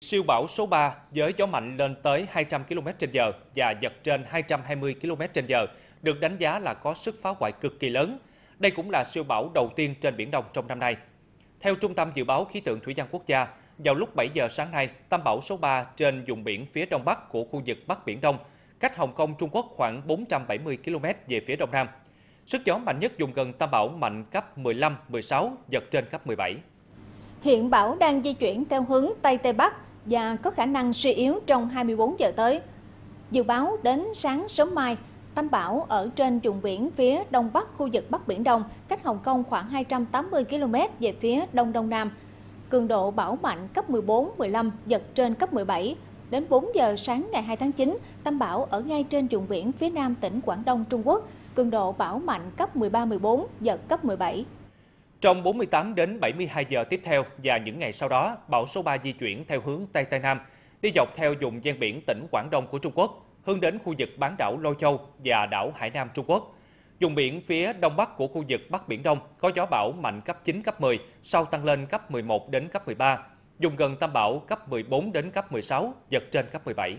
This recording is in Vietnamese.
Siêu bão số 3 với gió mạnh lên tới 200 km h và giật trên 220 km h được đánh giá là có sức phá hoại cực kỳ lớn. Đây cũng là siêu bão đầu tiên trên Biển Đông trong năm nay. Theo Trung tâm Dự báo Khí tượng Thủy văn Quốc gia, vào lúc 7 giờ sáng nay, tâm bão số 3 trên vùng biển phía đông bắc của khu vực Bắc Biển Đông, cách Hồng Kông, Trung Quốc khoảng 470 km về phía đông nam. Sức gió mạnh nhất dùng gần tâm bão mạnh cấp 15, 16, giật trên cấp 17. Hiện bão đang di chuyển theo hướng Tây Tây Bắc, và có khả năng suy yếu trong 24 giờ tới. Dự báo đến sáng sớm mai, Tâm bão ở trên vùng biển phía đông bắc khu vực Bắc Biển Đông, cách Hồng Kông khoảng 280 km về phía đông đông nam. Cường độ bão mạnh cấp 14-15, giật trên cấp 17. Đến 4 giờ sáng ngày 2 tháng 9, tâm bão ở ngay trên vùng biển phía nam tỉnh Quảng Đông, Trung Quốc. Cường độ bão mạnh cấp 13-14, giật cấp 17. Trong 48 đến 72 giờ tiếp theo và những ngày sau đó, bão số 3 di chuyển theo hướng Tây Tây Nam, đi dọc theo vùng ven biển tỉnh Quảng Đông của Trung Quốc, hướng đến khu vực bán đảo Lôi Châu và đảo Hải Nam Trung Quốc. Vùng biển phía đông bắc của khu vực Bắc Biển Đông có gió bão mạnh cấp 9, cấp 10, sau tăng lên cấp 11 đến cấp 13. dùng gần tâm bão cấp 14 đến cấp 16, giật trên cấp 17.